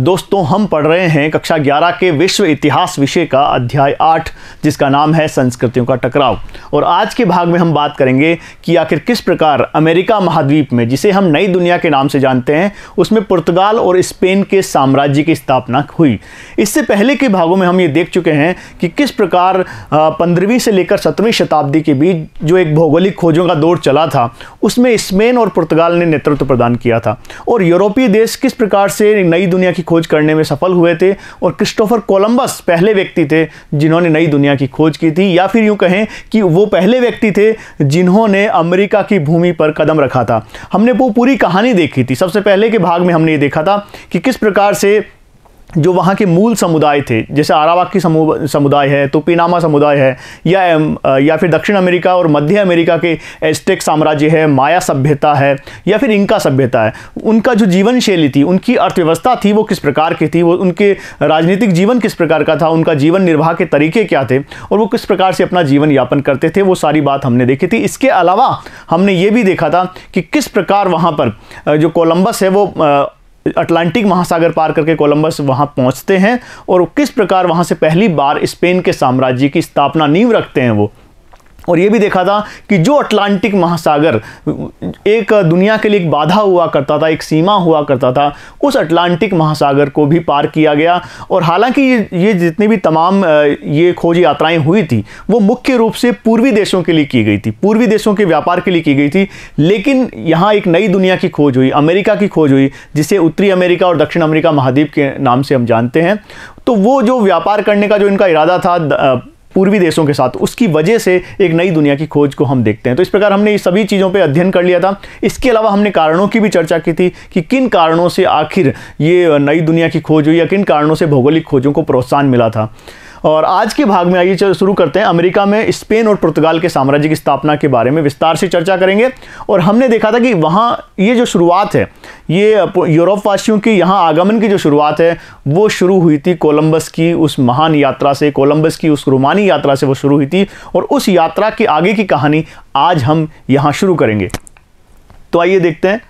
दोस्तों हम पढ़ रहे हैं कक्षा 11 के विश्व इतिहास विषय का अध्याय 8 जिसका नाम है संस्कृतियों का टकराव और आज के भाग में हम बात करेंगे कि आखिर किस प्रकार अमेरिका महाद्वीप में जिसे हम नई दुनिया के नाम से जानते हैं उसमें पुर्तगाल और स्पेन के साम्राज्य की स्थापना हुई इससे पहले के भागों में हम ये देख चुके हैं कि किस प्रकार पंद्रहवीं से लेकर सत्रहवीं शताब्दी के बीच जो एक भौगोलिक खोजों का दौर चला था उसमें स्पेन और पुर्तगाल ने नेतृत्व प्रदान किया था और यूरोपीय देश किस प्रकार से नई दुनिया की खोज करने में सफल हुए थे और क्रिस्टोफर कोलंबस पहले व्यक्ति थे जिन्होंने नई दुनिया की खोज की थी या फिर यूँ कहें कि वो पहले व्यक्ति थे जिन्होंने अमेरिका की भूमि पर कदम रखा था हमने वो पूरी कहानी देखी थी सबसे पहले के भाग में हमने ये देखा था कि किस प्रकार से जो वहाँ के मूल समुदाय थे जैसे आरावाकी समुदाय है तो पीनामा समुदाय है या या फिर दक्षिण अमेरिका और मध्य अमेरिका के एस्टेक साम्राज्य है माया सभ्यता है या फिर इनका सभ्यता है उनका जो जीवन शैली थी उनकी अर्थव्यवस्था थी वो किस प्रकार की थी वो उनके राजनीतिक जीवन किस प्रकार का था उनका जीवन निर्वाह के तरीके क्या थे और वो किस प्रकार से अपना जीवन यापन करते थे वो सारी बात हमने देखी थी इसके अलावा हमने ये भी देखा था कि किस प्रकार वहाँ पर जो कोलम्बस है वो अटलांटिक महासागर पार करके कोलंबस वहां पहुंचते हैं और किस प्रकार वहां से पहली बार स्पेन के साम्राज्य की स्थापना नींव रखते हैं वो और ये भी देखा था कि जो अटलांटिक महासागर एक दुनिया के लिए एक बाधा हुआ करता था एक सीमा हुआ करता था उस अटलांटिक महासागर को भी पार किया गया और हालांकि ये ये जितनी भी तमाम ये खोज यात्राएं हुई थी वो मुख्य रूप से पूर्वी देशों के लिए की गई थी पूर्वी देशों के व्यापार के लिए की गई थी लेकिन यहाँ एक नई दुनिया की खोज हुई अमेरिका की खोज हुई जिसे उत्तरी अमेरिका और दक्षिण अमेरिका महाद्वीप के नाम से हम जानते हैं तो वो जो व्यापार करने का जो इनका इरादा था पूर्वी देशों के साथ उसकी वजह से एक नई दुनिया की खोज को हम देखते हैं तो इस प्रकार हमने ये सभी चीज़ों पर अध्ययन कर लिया था इसके अलावा हमने कारणों की भी चर्चा की थी कि किन कारणों से आखिर ये नई दुनिया की खोज हुई या किन कारणों से भौगोलिक खोजों को प्रोत्साहन मिला था और आज के भाग में आइए शुरू करते हैं अमेरिका में स्पेन और पुर्तगाल के साम्राज्य की स्थापना के बारे में विस्तार से चर्चा करेंगे और हमने देखा था कि वहाँ ये जो शुरुआत है ये यूरोप वासियों की यहाँ आगमन की जो शुरुआत है वो शुरू हुई थी कोलंबस की उस महान यात्रा से कोलंबस की उस रोमानी यात्रा से वो शुरू हुई थी और उस यात्रा के आगे की कहानी आज हम यहाँ शुरू करेंगे तो आइए देखते हैं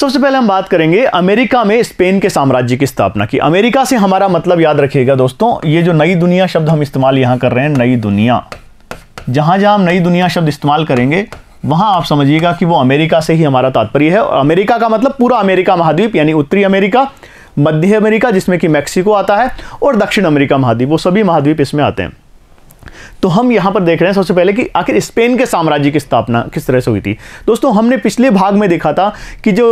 सबसे पहले हम बात करेंगे अमेरिका में स्पेन के साम्राज्य की स्थापना की अमेरिका से हमारा मतलब याद रखिएगा दोस्तों ये जो नई दुनिया शब्द हम इस्तेमाल यहाँ कर रहे हैं नई दुनिया जहाँ जहाँ हम नई दुनिया शब्द इस्तेमाल करेंगे वहाँ आप समझिएगा कि वो अमेरिका से ही हमारा तात्पर्य है और अमेरिका का मतलब पूरा अमेरिका महाद्वीप यानी उत्तरी अमेरिका मध्य अमेरिका जिसमें कि मैक्सिको आता है और दक्षिण अमेरिका महाद्वीप वो सभी महाद्वीप इसमें आते हैं तो हम यहां पर देख रहे हैं सबसे पहले कि आखिर स्पेन के साम्राज्य की स्थापना किस तरह से हुई थी दोस्तों हमने पिछले भाग में देखा था कि जो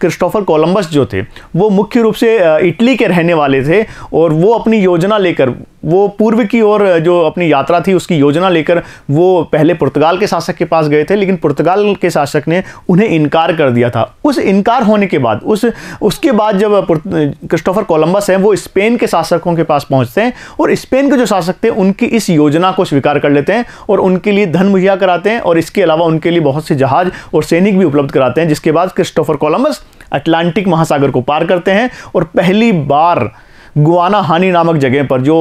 क्रिस्टोफर कोलंबस जो थे वो मुख्य रूप से इटली के रहने वाले थे और वो अपनी योजना लेकर वो पूर्व की ओर जो अपनी यात्रा थी उसकी योजना लेकर वो पहले पुर्तगाल के शासक के पास गए थे लेकिन पुर्तगाल के शासक ने उन्हें इनकार कर दिया था उस इनकार होने के बाद उस उसके बाद जब क्रिस्टोफर कोलंबस हैं वो स्पेन के शासकों के पास पहुंचते हैं और स्पेन के जो शासक थे उनकी इस योजना को स्वीकार कर लेते हैं और उनके लिए धन मुहैया कराते हैं और इसके अलावा उनके लिए बहुत से जहाज और सैनिक भी उपलब्ध कराते हैं जिसके बाद क्रिस्टोफर कोलंबस अटलांटिक महासागर को पार करते हैं और पहली बार गुआना हानि नामक जगह पर जो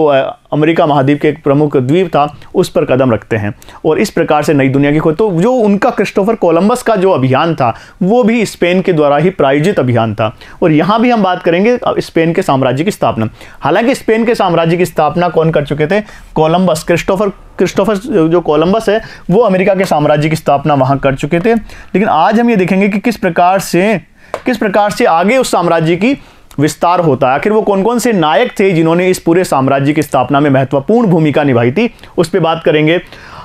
अमेरिका महाद्वीप के एक प्रमुख द्वीप था उस पर कदम रखते हैं और इस प्रकार से नई दुनिया की खोज तो जो उनका क्रिस्टोफर कोलंबस का जो अभियान था वो भी स्पेन के द्वारा ही प्रायोजित अभियान था और यहाँ भी हम बात करेंगे स्पेन के साम्राज्य की स्थापना हालांकि स्पेन के साम्राज्य की स्थापना कौन कर चुके थे कोलम्बस क्रिस्टोफर क्रिस्टोफर जो कोलंबस है वो अमेरिका के साम्राज्य की स्थापना वहाँ कर चुके थे लेकिन आज हम ये देखेंगे कि किस प्रकार से किस प्रकार से आगे उस साम्राज्य की विस्तार होता है आखिर वो कौन कौन से नायक थे जिन्होंने इस पूरे साम्राज्य की स्थापना में महत्वपूर्ण भूमिका निभाई थी उस पर बात करेंगे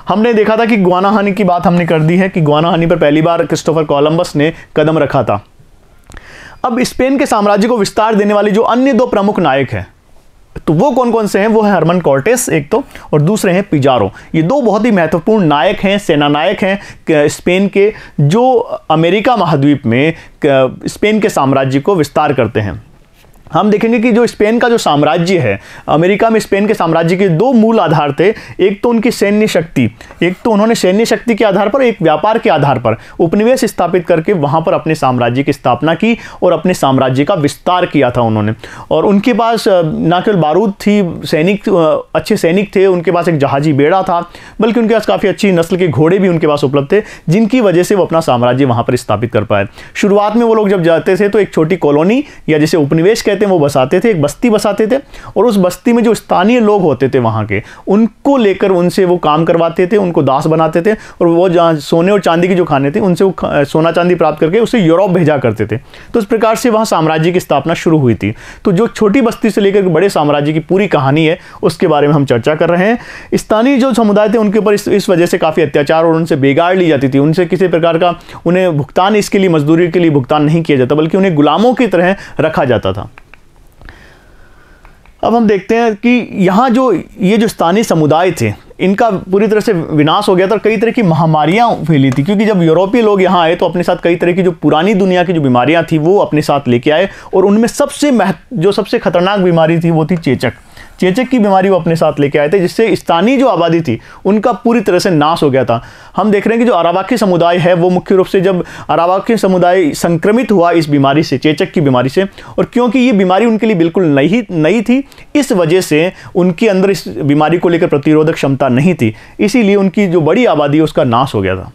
हमने देखा था कि ग्वानाहानी की बात हमने कर दी है कि ग्वानाहानी पर पहली बार क्रिस्टोफर कोलंबस ने कदम रखा था अब स्पेन के साम्राज्य को विस्तार देने वाले जो अन्य दो प्रमुख नायक हैं तो वो कौन कौन से हैं वो है हरमन कॉर्टेस एक तो और दूसरे हैं पिजारो ये दो बहुत ही महत्वपूर्ण नायक हैं सेना नायक हैं स्पेन के जो अमेरिका महाद्वीप में स्पेन के साम्राज्य को विस्तार करते हैं हम देखेंगे कि जो स्पेन का जो साम्राज्य है अमेरिका में स्पेन के साम्राज्य के दो मूल आधार थे एक तो उनकी सैन्य शक्ति एक तो उन्होंने सैन्य शक्ति के आधार पर एक व्यापार के आधार पर उपनिवेश स्थापित करके वहाँ पर अपने साम्राज्य की स्थापना की और अपने साम्राज्य का विस्तार किया था उन्होंने और उनके पास ना केवल बारूद थी सैनिक अच्छे सैनिक थे उनके पास एक जहाजी बेड़ा था बल्कि उनके पास काफ़ी अच्छी नस्ल के घोड़े भी उनके पास उपलब्ध थे जिनकी वजह से वो अपना साम्राज्य वहाँ पर स्थापित कर पाए शुरुआत में वो लोग जब जाते थे तो एक छोटी कॉलोनी या जिसे उपनिवेश रहते हैं वो बसाते थे एक बस्ती बसाते थे और उस बस्ती में जो स्थानीय लोग होते थे वहाँ के उनको लेकर उनसे वो काम करवाते थे उनको दास बनाते थे और वो जहाँ सोने और चांदी के जो खाने थे उनसे वो सोना चांदी प्राप्त करके उसे यूरोप भेजा करते थे तो इस प्रकार से वहाँ साम्राज्य की स्थापना शुरू हुई थी तो जो छोटी बस्ती से लेकर बड़े साम्राज्य की पूरी कहानी है उसके बारे में हम चर्चा कर रहे हैं स्थानीय जो समुदाय थे उनके ऊपर इस वजह से काफ़ी अत्याचार और उनसे बेगाड़ ली जाती थी उनसे किसी प्रकार का उन्हें भुगतान इसके लिए मजदूरी के लिए भुगतान नहीं किया जाता बल्कि उन्हें गुलामों की तरह रखा जाता था अब हम देखते हैं कि यहाँ जो ये जो स्थानीय समुदाय थे इनका पूरी तरह से विनाश हो गया था और कई तरह की महामारियाँ फैली थी क्योंकि जब यूरोपीय लोग यहाँ आए तो अपने साथ कई तरह की जो पुरानी दुनिया की जो बीमारियाँ थी वो अपने साथ लेके आए और उनमें सबसे महत्व जो सबसे खतरनाक बीमारी थी वो थी चेचक चेचक की बीमारी वो अपने साथ लेके आए थे जिससे स्थानीय जो आबादी थी उनका पूरी तरह से नाश हो गया था हम देख रहे हैं कि जो अरावाकी समुदाय है वो मुख्य रूप से जब अरावाकी समुदाय संक्रमित हुआ इस बीमारी से चेचक की बीमारी से और क्योंकि ये बीमारी उनके लिए बिल्कुल नई नई थी इस वजह से उनके अंदर इस बीमारी को लेकर प्रतिरोधक क्षमता नहीं थी इसीलिए उनकी जो बड़ी आबादी है उसका नाश हो गया था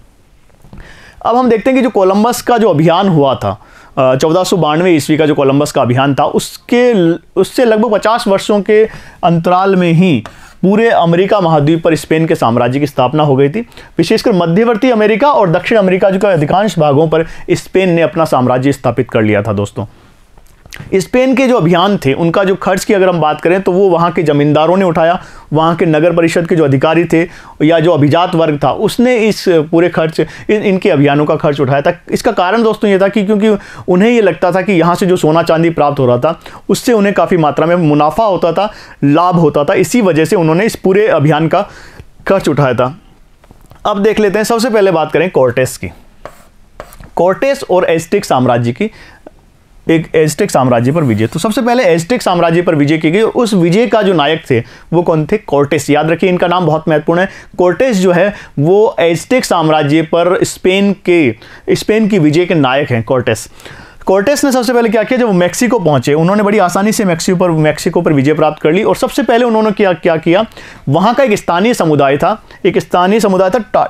अब हम देखते हैं कि जो कोलंबस का जो अभियान हुआ था चौदह ईस्वी का जो कोलंबस का अभियान था उसके उससे लगभग पचास वर्षों के अंतराल में ही पूरे अमेरिका महाद्वीप पर स्पेन के साम्राज्य की स्थापना हो गई थी विशेषकर मध्यवर्ती अमेरिका और दक्षिण अमेरिका जो के अधिकांश भागों पर स्पेन ने अपना साम्राज्य स्थापित कर लिया था दोस्तों स्पेन के जो अभियान थे उनका जो खर्च की अगर हम बात करें तो वो वहाँ के ज़मींदारों ने उठाया वहाँ के नगर परिषद के जो अधिकारी थे या जो अभिजात वर्ग था उसने इस पूरे खर्च इन इनके अभियानों का खर्च उठाया था इसका कारण दोस्तों ये था कि क्योंकि उन्हें ये लगता था कि यहाँ से जो सोना चांदी प्राप्त हो रहा था उससे उन्हें काफ़ी मात्रा में मुनाफा होता था लाभ होता था इसी वजह से उन्होंने इस पूरे अभियान का खर्च उठाया था अब देख लेते हैं सबसे पहले बात करें कॉर्टेस की कॉर्टेस और एस्टिक साम्राज्य की एक एजटेक साम्राज्य पर विजय तो सबसे पहले एजटेक साम्राज्य पर विजय की गई और उस विजय का जो नायक थे वो कौन थे कोर्टेस याद रखिए इनका नाम बहुत महत्वपूर्ण है कोर्टेस जो है वो एजटेक साम्राज्य पर स्पेन के स्पेन की विजय के नायक हैं कोर्टेस कोर्टेस ने सबसे पहले क्या किया जब वो मेक्सिको पहुंचे उन्होंने बड़ी आसानी से मेक्सिको पर मेक्सिको पर विजय प्राप्त कर ली और सबसे पहले उन्होंने क्या क्या किया वहाँ का एक स्थानीय समुदाय था एक स्थानीय समुदाय था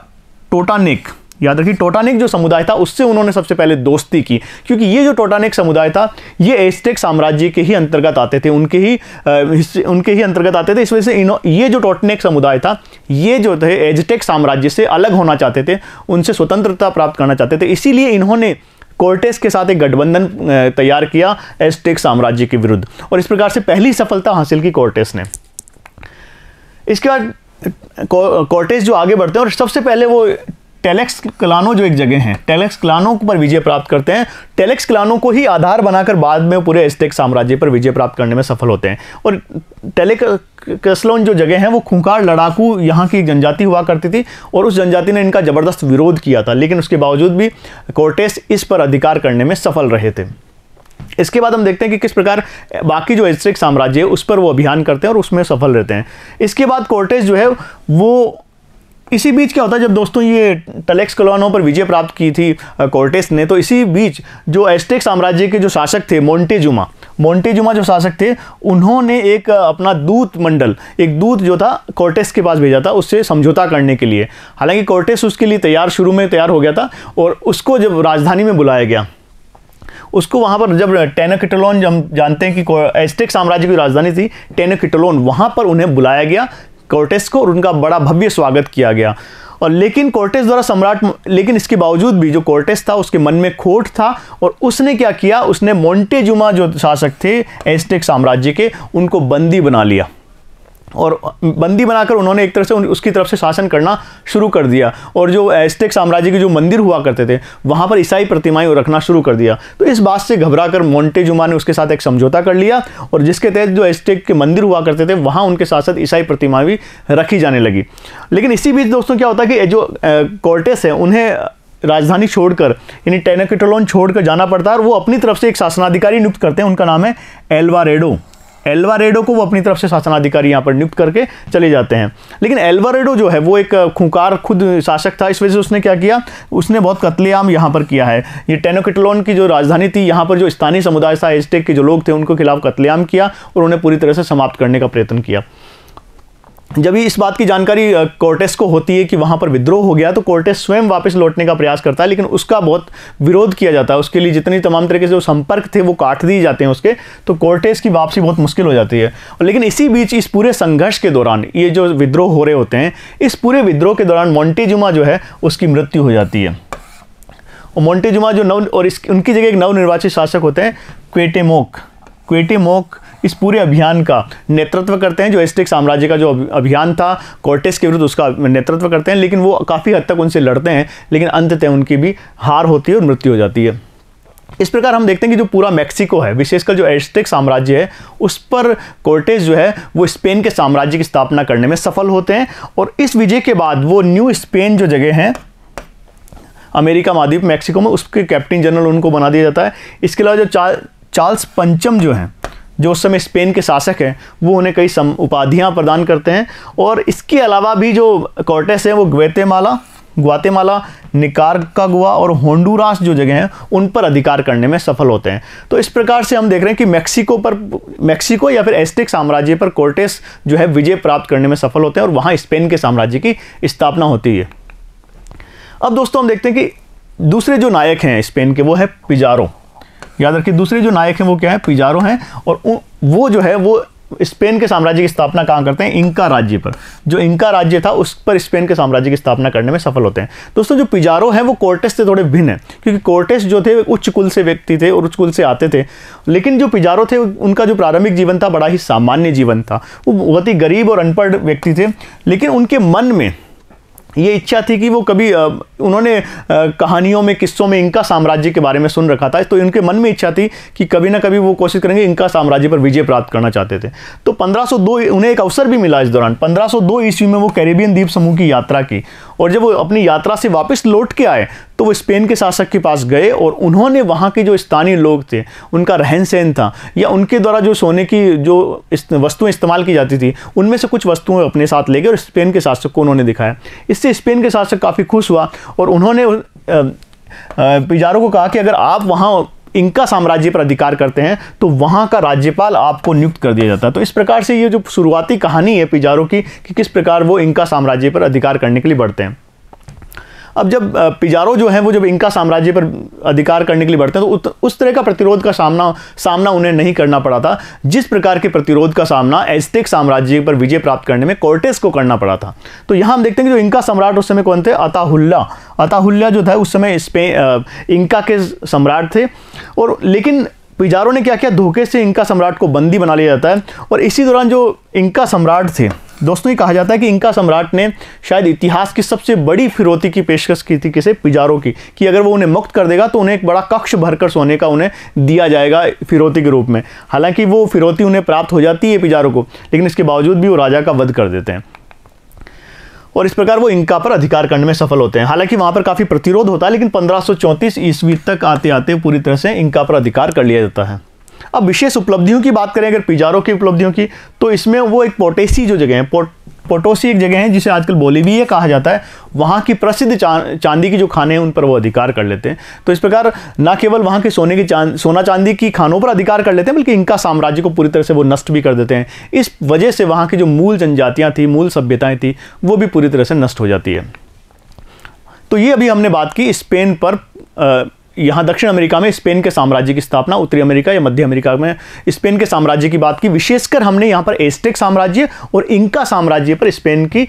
टोटानिक याद रखिए टोटानिक जो समुदाय था उससे उन्होंने सबसे पहले दोस्ती की क्योंकि ये जो टोटानिक समुदाय था ये एस्टेक साम्राज्य के ही अंतर्गत आते थे उनके ही उनके ही अंतर्गत आते थे इस वजह से ये जो टोटनिक समुदाय था ये जो थे एजटेक साम्राज्य से अलग होना चाहते थे उनसे स्वतंत्रता प्राप्त करना चाहते थे इसीलिए इन्होंने कोर्टेस के साथ एक गठबंधन तैयार किया एस्टेक साम्राज्य के विरुद्ध और इस प्रकार से पहली सफलता हासिल की कोर्टेस ने इसके बाद कोर्टेस जो आगे बढ़ते हैं और सबसे पहले वो टेलेक्स क्लानो जो एक जगह हैं टेलेक्स क्लानो पर विजय प्राप्त करते हैं टेलेक्स क्लानो को ही आधार बनाकर बाद में पूरे एस्टेक साम्राज्य पर विजय प्राप्त करने में सफल होते हैं और टेलेक कसलोन जो जगह हैं वो खूंखार लड़ाकू यहाँ की जनजाति हुआ करती थी और उस जनजाति ने इनका ज़बरदस्त विरोध किया था लेकिन उसके बावजूद भी कोर्टेस इस पर अधिकार करने में सफल रहे थे इसके बाद हम देखते हैं कि किस प्रकार बाकी जो एस्ट्रिक साम्राज्य है उस पर वो अभियान करते हैं और उसमें सफल रहते हैं इसके बाद कोर्टेज जो है वो इसी बीच क्या होता है जब दोस्तों ये टलेक्स कलोनों पर विजय प्राप्त की थी कोर्टेस ने तो इसी बीच जो एस्टेक साम्राज्य के जो शासक थे मोन्टेजुमा मोन्टेजुमा जो शासक थे उन्होंने एक अपना दूत मंडल एक दूत जो था कोर्टेस के पास भेजा था उससे समझौता करने के लिए हालांकि कोर्टेस उसके लिए तैयार शुरू में तैयार हो गया था और उसको जब राजधानी में बुलाया गया उसको वहाँ पर जब टेनकिटलोन हम जानते हैं कि एस्टेक साम्राज्य की राजधानी थी टेनकिटलोन वहाँ पर उन्हें बुलाया गया कोर्टेस को और उनका बड़ा भव्य स्वागत किया गया और लेकिन कोर्टेस द्वारा सम्राट लेकिन इसके बावजूद भी जो कोर्टेस था उसके मन में खोट था और उसने क्या किया उसने मोंटेजुमा जो शासक थे एस्टेक साम्राज्य के उनको बंदी बना लिया और बंदी बनाकर उन्होंने एक तरह से उसकी तरफ से शासन करना शुरू कर दिया और जो एस्टेक साम्राज्य के जो मंदिर हुआ करते थे वहाँ पर ईसाई प्रतिमाएं रखना शुरू कर दिया तो इस बात से घबराकर जुमा ने उसके साथ एक समझौता कर लिया और जिसके तहत जो एस्टेक के मंदिर हुआ करते थे वहाँ उनके साथ साथ ईसाई प्रतिमाएँ भी रखी जाने लगी लेकिन इसी बीच दोस्तों क्या होता है कि जो कोर्टेस हैं उन्हें राजधानी छोड़कर यानी टेनाकिटोलोन छोड़कर जाना पड़ता है और वो अपनी तरफ से एक शासनाधिकारी नियुक्त करते हैं उनका नाम है एल्वारेडो एल्वारेडो को वो अपनी तरफ से शासनाधिकारी यहाँ पर नियुक्त करके चले जाते हैं लेकिन एल्वारेडो जो है वो एक खुंकार खुद शासक था इस वजह से उसने क्या किया उसने बहुत कत्लेआम यहाँ पर किया है ये टेनोकिटलोन की जो राजधानी थी यहाँ पर जो स्थानीय समुदाय था एस्टेक के जो लोग थे उनके खिलाफ कत्लेआम किया और उन्हें पूरी तरह से समाप्त करने का प्रयत्न किया जब ही इस बात की जानकारी कोर्टेस को होती है कि वहाँ पर विद्रोह हो गया तो कोर्टेस स्वयं वापस लौटने का प्रयास करता है लेकिन उसका बहुत विरोध किया जाता है उसके लिए जितनी तमाम तरीके से जो संपर्क थे वो काट दिए जाते हैं उसके तो कोर्टेस की वापसी बहुत मुश्किल हो जाती है और लेकिन इसी बीच इस पूरे संघर्ष के दौरान ये जो विद्रोह हो रहे होते हैं इस पूरे विद्रोह के दौरान मोन्टेजुमा जो है उसकी मृत्यु हो जाती है और मोन्टेजुमा जो नव और इस उनकी जगह एक नवनिर्वाचित शासक होते हैं क्वेटेमोक क्वेटेमोक इस पूरे अभियान का नेतृत्व करते हैं जो एस्टेक साम्राज्य का जो अभियान था कोर्टेस के विरुद्ध उसका नेतृत्व करते हैं लेकिन वो काफ़ी हद तक उनसे लड़ते हैं लेकिन अंततः उनकी भी हार होती है और मृत्यु हो जाती है इस प्रकार हम देखते हैं कि जो पूरा मैक्सिको है विशेषकर जो एस्टेक साम्राज्य है उस पर कोर्टेज जो है वो स्पेन के साम्राज्य की स्थापना करने में सफल होते हैं और इस विजय के बाद वो न्यू स्पेन जो जगह हैं अमेरिका महाद्वीप मैक्सिको में उसके कैप्टन जनरल उनको बना दिया जाता है इसके अलावा जो चार्ल्स पंचम जो हैं जो उस समय स्पेन के शासक हैं वो उन्हें कई सम उपाधियाँ प्रदान करते हैं और इसके अलावा भी जो कॉर्टेस हैं वो ग्वेतेमाला ग्वातेमाला निकारकागुआ और होंडुरास जो जगह हैं उन पर अधिकार करने में सफल होते हैं तो इस प्रकार से हम देख रहे हैं कि मैक्सिको पर मैक्सिको या फिर एस्टिक साम्राज्य पर कोर्टेस जो है विजय प्राप्त करने में सफल होते हैं और वहाँ स्पेन के साम्राज्य की स्थापना होती है अब दोस्तों हम देखते हैं कि दूसरे जो नायक हैं स्पेन के वो है पिजारो याद रखिए दूसरे जो नायक हैं वो क्या है पिजारो हैं और वो जो है वो स्पेन के साम्राज्य की स्थापना कहाँ करते हैं इंका राज्य पर जो इंका राज्य था उस पर स्पेन के साम्राज्य की स्थापना करने में सफल होते हैं दोस्तों जो पिजारो हैं वो कोर्टेस से थोड़े भिन्न हैं क्योंकि कोर्टेस जो थे उच्च कुल से व्यक्ति थे और उच्च कुल से आते थे लेकिन जो पिजारो थे उनका जो प्रारंभिक जीवन था बड़ा ही सामान्य जीवन था वो बहुत ही गरीब और अनपढ़ व्यक्ति थे लेकिन उनके मन में ये इच्छा थी कि वो कभी उन्होंने कहानियों में किस्सों में इनका साम्राज्य के बारे में सुन रखा था तो इनके मन में इच्छा थी कि कभी ना कभी वो कोशिश करेंगे इनका साम्राज्य पर विजय प्राप्त करना चाहते थे तो 1502 उन्हें एक अवसर भी मिला इस दौरान 1502 ईस्वी में वो कैरेबियन द्वीप समूह की यात्रा की और जब वो अपनी यात्रा से वापस लौट के आए तो वो स्पेन के शासक के पास गए और उन्होंने वहाँ के जो स्थानीय लोग थे उनका रहन सहन था या उनके द्वारा जो सोने की जो वस्तुएं इस्तेमाल की जाती थी उनमें से कुछ वस्तुएं अपने साथ ले गए और स्पेन के शासक को उन्होंने दिखाया इससे स्पेन के शासक काफ़ी खुश हुआ और उन्होंने पिजारो को कहा कि अगर आप वहाँ इनका साम्राज्य पर अधिकार करते हैं तो वहाँ का राज्यपाल आपको नियुक्त कर दिया जाता है तो इस प्रकार से ये जो शुरुआती कहानी है पिजारो की कि किस प्रकार वो इनका साम्राज्य पर अधिकार करने के लिए बढ़ते हैं अब जब पिजारो जो है वो जब इनका साम्राज्य पर अधिकार करने के लिए बढ़ते हैं तो उस तरह का प्रतिरोध का सामना सामना उन्हें नहीं करना पड़ा था जिस प्रकार के प्रतिरोध का सामना एजटेक साम्राज्य पर विजय प्राप्त करने में कोर्टेस को करना पड़ा था तो यहाँ हम देखते हैं कि जो इनका सम्राट उस समय कौन थे अताहुल्ला अताहुल्ला जो था उस समय स्पेन इनका के सम्राट थे और लेकिन पिजारों ने क्या किया धोखे से इनका सम्राट को बंदी बना लिया जाता है और इसी दौरान जो इनका सम्राट थे दोस्तों ये कहा जाता है कि इनका सम्राट ने शायद इतिहास की सबसे बड़ी फिरौती की पेशकश की थी किसे पिजारो की कि अगर वो उन्हें मुक्त कर देगा तो उन्हें एक बड़ा कक्ष भरकर सोने का उन्हें दिया जाएगा फिरौती के रूप में हालांकि वो फिरौती उन्हें प्राप्त हो जाती है पिजारो को लेकिन इसके बावजूद भी वो राजा का वध कर देते हैं और इस प्रकार वो इनका पर अधिकार करने में सफल होते हैं हालांकि वहाँ पर काफ़ी प्रतिरोध होता है लेकिन चौंतीस ईस्वी तक आते आते पूरी तरह से इनका पर अधिकार कर लिया जाता है अब विशेष उपलब्धियों की बात करें अगर पिजारो की उपलब्धियों की तो इसमें वो एक पोटेसी जो जगह है पोटोसी एक जगह है जिसे आजकल बोलीविया कहा जाता है वहाँ की प्रसिद्ध चा, चांदी की जो खाने हैं उन पर वो अधिकार कर लेते हैं तो इस प्रकार न केवल वहाँ के सोने की चांद सोना चांदी की खानों पर अधिकार कर लेते हैं बल्कि इनका साम्राज्य को पूरी तरह से वो नष्ट भी कर देते हैं इस वजह से वहाँ की जो मूल जनजातियाँ थी मूल सभ्यताएँ थी वो भी पूरी तरह से नष्ट हो जाती है तो ये अभी हमने बात की स्पेन पर यहाँ दक्षिण अमेरिका में स्पेन के साम्राज्य की स्थापना उत्तरी अमेरिका या मध्य अमेरिका में स्पेन के साम्राज्य की बात की विशेषकर हमने यहाँ पर एस्टेक साम्राज्य और इंका साम्राज्य पर स्पेन की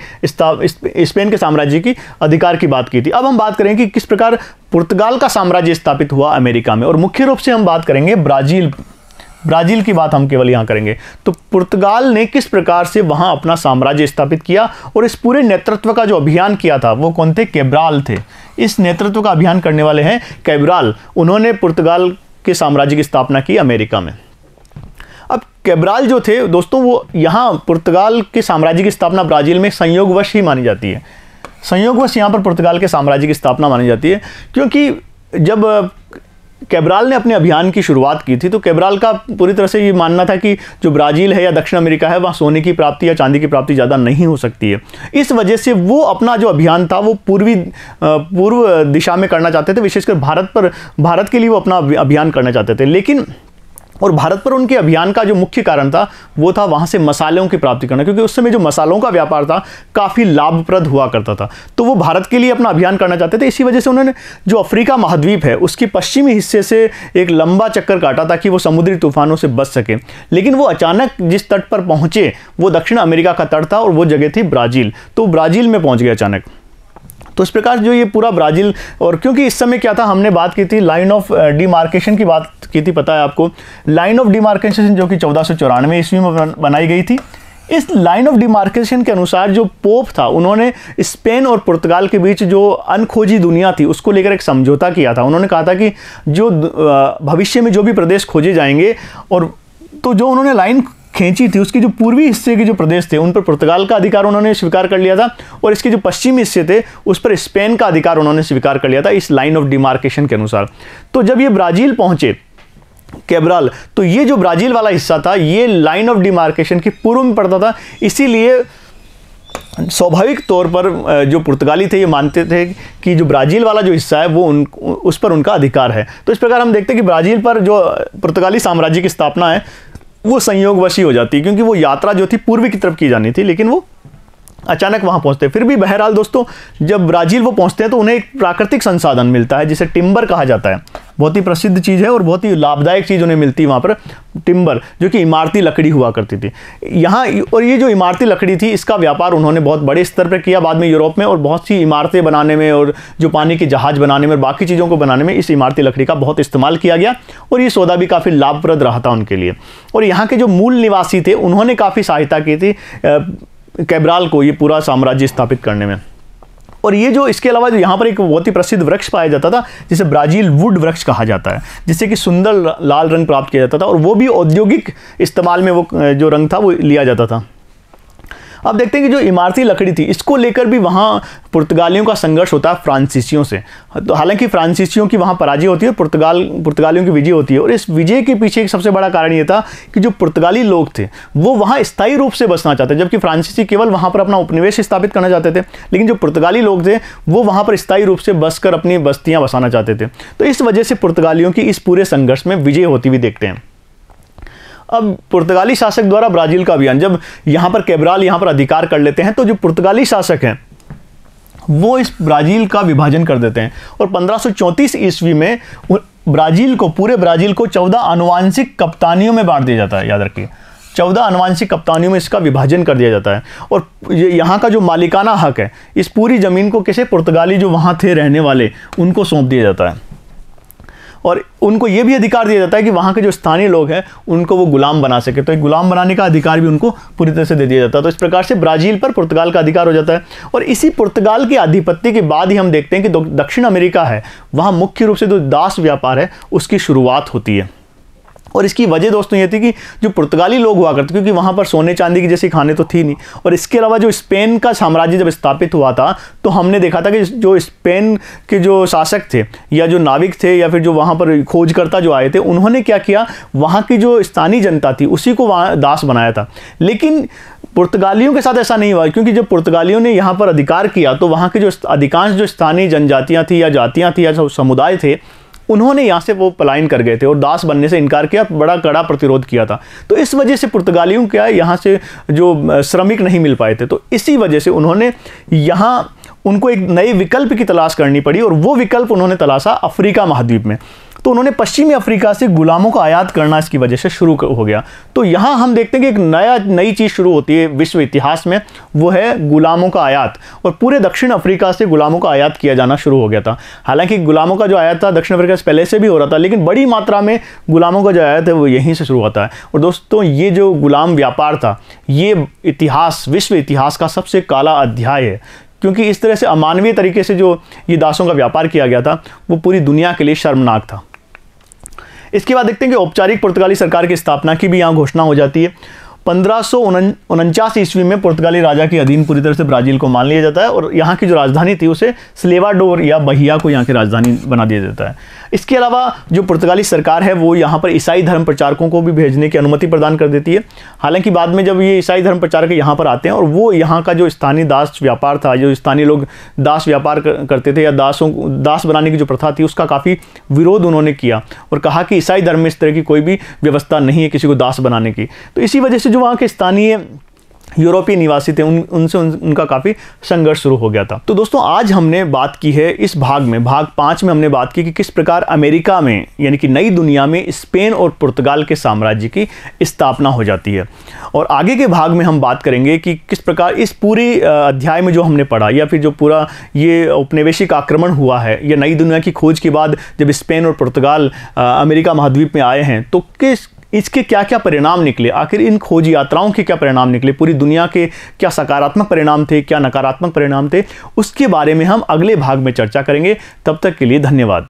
स्पेन के साम्राज्य की अधिकार की बात की थी अब हम बात करें कि किस प्रकार पुर्तगाल का साम्राज्य स्थापित हुआ अमेरिका में और मुख्य रूप से हम बात करेंगे ब्राज़ील ब्राज़ील की बात हम केवल यहाँ करेंगे तो पुर्तगाल ने किस प्रकार से वहाँ अपना साम्राज्य स्थापित किया और इस पूरे नेतृत्व का जो अभियान किया था वो कौन थे कैब्राल थे इस नेतृत्व का अभियान करने वाले हैं कैब्राल उन्होंने पुर्तगाल के साम्राज्य की स्थापना की अमेरिका में अब कैब्राल जो थे दोस्तों वो यहाँ पुर्तगाल के साम्राज्य की स्थापना ब्राज़ील में संयोगवश ही मानी जाती है संयोगवश यहाँ पर पुर्तगाल के साम्राज्य की स्थापना मानी जाती है क्योंकि जब कैबराल ने अपने अभियान की शुरुआत की थी तो कैबराल का पूरी तरह से ये मानना था कि जो ब्राज़ील है या दक्षिण अमेरिका है वहाँ सोने की प्राप्ति या चांदी की प्राप्ति ज़्यादा नहीं हो सकती है इस वजह से वो अपना जो अभियान था वो पूर्वी पूर्व दिशा में करना चाहते थे विशेषकर भारत पर भारत के लिए वो अपना अभियान करना चाहते थे लेकिन और भारत पर उनके अभियान का जो मुख्य कारण था वो था वहाँ से मसालों की प्राप्ति करना क्योंकि उस समय जो मसालों का व्यापार था काफ़ी लाभप्रद हुआ करता था तो वो भारत के लिए अपना अभियान करना चाहते थे इसी वजह से उन्होंने जो अफ्रीका महाद्वीप है उसके पश्चिमी हिस्से से एक लंबा चक्कर काटा ताकि वो समुद्री तूफानों से बच सके लेकिन वो अचानक जिस तट पर पहुँचे वो दक्षिण अमेरिका का तट था और वो जगह थी ब्राज़ील तो ब्राज़ील में पहुँच गए अचानक तो इस प्रकार जो ये पूरा ब्राज़ील और क्योंकि इस समय क्या था हमने बात की थी लाइन ऑफ डिमार्केशन की बात की थी पता है आपको लाइन ऑफ डिमार्केशन जो कि चौदह सौ चौरानवे ईस्वी में बनाई गई थी इस लाइन ऑफ डिमार्केशन के अनुसार जो पोप था उन्होंने स्पेन और पुर्तगाल के बीच जो अनखोजी दुनिया थी उसको लेकर एक समझौता किया था उन्होंने कहा था कि जो uh, भविष्य में जो भी प्रदेश खोजे जाएंगे और तो जो उन्होंने लाइन खींची थी उसके जो पूर्वी हिस्से के जो प्रदेश थे उन पर पुर्तगाल का अधिकार उन्होंने स्वीकार कर लिया था और इसके जो पश्चिमी हिस्से थे उस पर स्पेन का अधिकार उन्होंने स्वीकार कर लिया था इस लाइन ऑफ डिमार्केशन के अनुसार तो जब ये ब्राज़ील पहुंचे कैबराल तो ये जो ब्राज़ील वाला हिस्सा था ये लाइन ऑफ डिमार्केशन के पूर्व में पड़ता था इसीलिए स्वाभाविक तौर पर जो पुर्तगाली थे ये मानते थे कि जो ब्राज़ील वाला जो हिस्सा है वो उन उस पर उनका अधिकार है तो इस प्रकार हम देखते हैं कि ब्राज़ील पर जो पुर्तगाली साम्राज्य की स्थापना है वो संयोगवशी हो जाती है क्योंकि वो यात्रा जो थी पूर्व की तरफ की जानी थी लेकिन वो अचानक वहाँ पहुँचते हैं फिर भी बहरहाल दोस्तों जब ब्राज़ील वो पहुँचते हैं तो उन्हें एक प्राकृतिक संसाधन मिलता है जिसे टिम्बर कहा जाता है बहुत ही प्रसिद्ध चीज़ है और बहुत ही लाभदायक चीज़ उन्हें मिलती है वहाँ पर टिम्बर जो कि इमारती लकड़ी हुआ करती थी यहाँ और ये जो इमारती लकड़ी थी इसका व्यापार उन्होंने बहुत बड़े स्तर पर किया बाद में यूरोप में और बहुत सी इमारतें बनाने में और जो पानी के जहाज़ बनाने में और बाकी चीज़ों को बनाने में इस इमारती लकड़ी का बहुत इस्तेमाल किया गया और ये सौदा भी काफ़ी लाभप्रद रहा था उनके लिए और यहाँ के जो मूल निवासी थे उन्होंने काफ़ी सहायता की थी कैबराल को ये पूरा साम्राज्य स्थापित करने में और ये जो इसके अलावा जो यहाँ पर एक बहुत ही प्रसिद्ध वृक्ष पाया जाता था जिसे ब्राज़ील वुड वृक्ष कहा जाता है जिससे कि सुंदर लाल रंग प्राप्त किया जाता था और वो भी औद्योगिक इस्तेमाल में वो जो रंग था वो लिया जाता था अब देखते हैं कि जो इमारती लकड़ी थी इसको लेकर भी वहाँ पुर्तगालियों का संघर्ष होता है फ्रांसीसियों से तो हालांकि फ्रांसीसियों की वहाँ पराजय होती है पुर्तगाल पुर्तगालियों की विजय होती है और इस विजय के पीछे एक सबसे बड़ा कारण ये था कि जो पुर्तगाली लोग थे वो वहाँ स्थायी रूप से बसना चाहते जबकि फ्रांसीसी केवल वहाँ पर अपना उपनिवेश स्थापित करना चाहते थे लेकिन जो पुर्तगाली लोग थे वो वहाँ पर स्थायी रूप से बसकर अपनी बस्तियाँ बसाना चाहते थे तो इस वजह से पुर्तगालियों की इस पूरे संघर्ष में विजय होती हुई देखते हैं अब पुर्तगाली शासक द्वारा ब्राज़ील का अभियान जब यहाँ पर कैबराल यहाँ पर अधिकार कर लेते हैं तो जो पुर्तगाली शासक हैं वो इस ब्राज़ील का विभाजन कर देते हैं और 1534 ईस्वी में ब्राज़ील को पूरे ब्राज़ील को 14 आनुवांशिक कप्तानियों में बांट दिया जाता है याद रखिए चौदह अनुवांशिक कप्तानियों में इसका विभाजन कर दिया जाता है और ये यहाँ का जो मालिकाना हक है इस पूरी ज़मीन को किसे पुर्तगाली जो वहाँ थे रहने वाले उनको सौंप दिया जाता है और उनको ये भी अधिकार दिया जाता है कि वहाँ के जो स्थानीय लोग हैं उनको वो गुलाम बना सके तो एक गुलाम बनाने का अधिकार भी उनको पूरी तरह से दे दिया जाता है तो इस प्रकार से ब्राज़ील पर पुर्तगाल का अधिकार हो जाता है और इसी पुर्तगाल की आधिपत्य के बाद ही हम देखते हैं कि दक्षिण अमेरिका है वहाँ मुख्य रूप से जो दास व्यापार है उसकी शुरुआत होती है और इसकी वजह दोस्तों ये थी कि जो पुर्तगाली लोग हुआ करते क्योंकि वहाँ पर सोने चांदी की जैसी खाने तो थी नहीं और इसके अलावा जो स्पेन का साम्राज्य जब स्थापित हुआ था तो हमने देखा था कि जो स्पेन के जो शासक थे या जो नाविक थे या फिर जो वहाँ पर खोजकर्ता जो आए थे उन्होंने क्या किया वहाँ की जो स्थानीय जनता थी उसी को वहाँ दास बनाया था लेकिन पुर्तगालियों के साथ ऐसा नहीं हुआ क्योंकि जब पुर्तगालियों ने यहाँ पर अधिकार किया तो वहाँ के जो अधिकांश जो स्थानीय जनजातियाँ थी या जातियाँ थी या समुदाय थे उन्होंने यहाँ से वो पलायन कर गए थे और दास बनने से इनकार किया बड़ा कड़ा प्रतिरोध किया था तो इस वजह से पुर्तगालियों क्या यहाँ से जो श्रमिक नहीं मिल पाए थे तो इसी वजह से उन्होंने यहाँ उनको एक नए विकल्प की तलाश करनी पड़ी और वो विकल्प उन्होंने तलाशा अफ्रीका महाद्वीप में तो उन्होंने पश्चिमी अफ्रीका से गुलामों का आयात करना इसकी वजह से शुरू हो गया तो यहाँ हम देखते हैं कि एक नया नई चीज़ शुरू होती है विश्व इतिहास में वो है गुलामों का आयात और पूरे दक्षिण अफ्रीका से गुलामों का आयात किया जाना शुरू हो गया था हालांकि गुलामों का जो आयात था दक्षिण अफ्रीका से पहले से भी हो रहा था लेकिन बड़ी मात्रा में गुलामों का जो आयात है वो यहीं से शुरू होता है और दोस्तों ये जो गुलाम व्यापार था ये इतिहास विश्व इतिहास का सबसे काला अध्याय है क्योंकि इस तरह से अमानवीय तरीके से जो ये दासों का व्यापार किया गया था वो पूरी दुनिया के लिए शर्मनाक था इसके बाद देखते हैं कि औपचारिक पुर्तगाली सरकार की स्थापना की भी यहाँ घोषणा हो जाती है पंद्रह ईस्वी में पुर्तगाली राजा के अधीन पूरी तरह से ब्राज़ील को मान लिया जाता है और यहाँ की जो राजधानी थी उसे स्लेवाडोर या बहिया को यहाँ की राजधानी बना दिया जाता है इसके अलावा जो पुर्तगाली सरकार है वो यहाँ पर ईसाई धर्म प्रचारकों को भी भेजने की अनुमति प्रदान कर देती है हालांकि बाद में जब ये ईसाई धर्म प्रचारक यहाँ पर आते हैं और वो यहाँ का जो स्थानीय दास व्यापार था जो स्थानीय लोग दास व्यापार करते थे या दासों दास बनाने की जो प्रथा थी उसका काफ़ी विरोध उन्होंने किया और कहा कि ईसाई धर्म में इस तरह की कोई भी व्यवस्था नहीं है किसी को दास बनाने की तो इसी वजह से जो वहाँ के स्थानीय यूरोपीय निवासी थे उन उनसे उन, उनका काफ़ी संघर्ष शुरू हो गया था तो दोस्तों आज हमने बात की है इस भाग में भाग पाँच में हमने बात की कि किस प्रकार अमेरिका में यानी कि नई दुनिया में स्पेन और पुर्तगाल के साम्राज्य की स्थापना हो जाती है और आगे के भाग में हम बात करेंगे कि किस प्रकार इस पूरी अध्याय में जो हमने पढ़ा या फिर जो पूरा ये उपनिवेशिक आक्रमण हुआ है या नई दुनिया की खोज के बाद जब स्पेन और पुर्तगाल अमेरिका महाद्वीप में आए हैं तो किस इसके क्या क्या परिणाम निकले आखिर इन खोज यात्राओं के क्या परिणाम निकले पूरी दुनिया के क्या सकारात्मक परिणाम थे क्या नकारात्मक परिणाम थे उसके बारे में हम अगले भाग में चर्चा करेंगे तब तक के लिए धन्यवाद